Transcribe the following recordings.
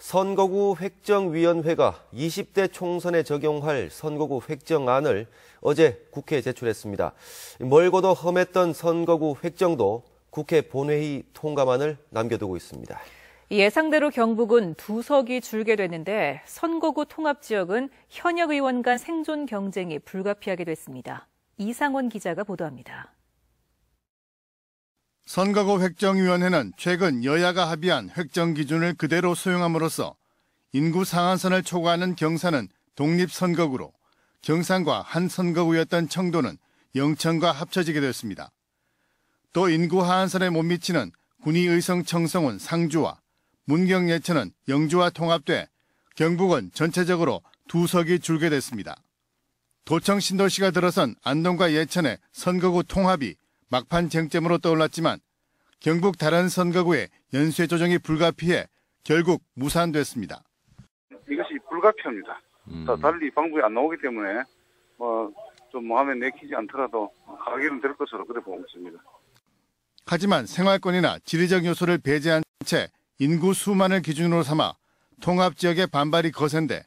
선거구 획정위원회가 20대 총선에 적용할 선거구 획정안을 어제 국회에 제출했습니다. 멀고도 험했던 선거구 획정도 국회 본회의 통과만을 남겨두고 있습니다. 예상대로 경북은 두 석이 줄게 되는데 선거구 통합 지역은 현역 의원 간 생존 경쟁이 불가피하게 됐습니다. 이상원 기자가 보도합니다. 선거구 획정위원회는 최근 여야가 합의한 획정 기준을 그대로 수용함으로써 인구 상한선을 초과하는 경산은 독립선거구로 경산과 한 선거구였던 청도는 영천과 합쳐지게 됐습니다또 인구 하한선에 못 미치는 군의의성 청성은 상주와 문경예천은 영주와 통합돼 경북은 전체적으로 두 석이 줄게 됐습니다. 도청 신도시가 들어선 안동과 예천의 선거구 통합이 막판 쟁점으로 떠올랐지만 경북 다른 선거구의 연쇄 조정이 불가피해 결국 무산됐습니다. 이것이 불가피합니다. 음. 달리 방송에 안 나오기 때문에 뭐 좀 마음에 내키지 않더라도 가결은 될 것으로 그래 보고 있습니다. 하지만 생활권이나 지리적 요소를 배제한 채 인구 수만을 기준으로 삼아 통합 지역의 반발이 거센데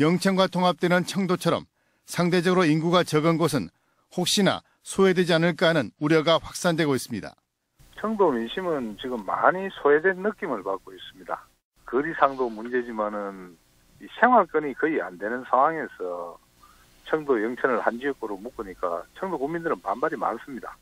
영천과 통합되는 청도처럼 상대적으로 인구가 적은 곳은 혹시나 소외되지 않을까 하는 우려가 확산되고 있습니다. 청도 민심은 지금 많이 소외된 느낌을 받고 있습니다. 거리상도 문제지만은 생활권이 거의 안 되는 상황에서 청도 영천을 한 지역구로 묶으니까 청도 국민들은 반발이 많습니다.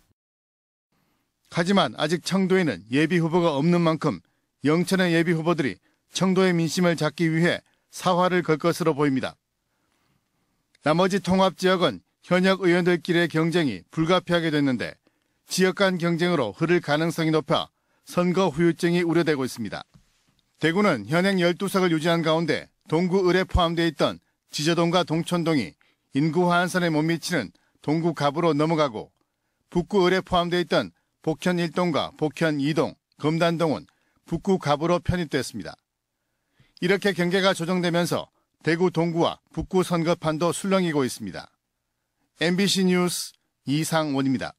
하지만 아직 청도에는 예비 후보가 없는 만큼 영천의 예비 후보들이 청도의 민심을 잡기 위해 사활을 걸 것으로 보입니다. 나머지 통합 지역은 현역 의원들끼리의 경쟁이 불가피하게 됐는데 지역 간 경쟁으로 흐를 가능성이 높아 선거 후유증이 우려되고 있습니다. 대구는 현행 12석을 유지한 가운데 동구 을에 포함되어 있던 지저동과 동촌동이 인구 하한선에 못 미치는 동구 갑으로 넘어가고 북구 을에 포함되어 있던 복현 1동과 복현 2동, 금단동은 북구 갑으로 편입됐습니다. 이렇게 경계가 조정되면서 대구 동구와 북구 선거판도 술렁이고 있습니다. MBC 뉴스 이상원입니다.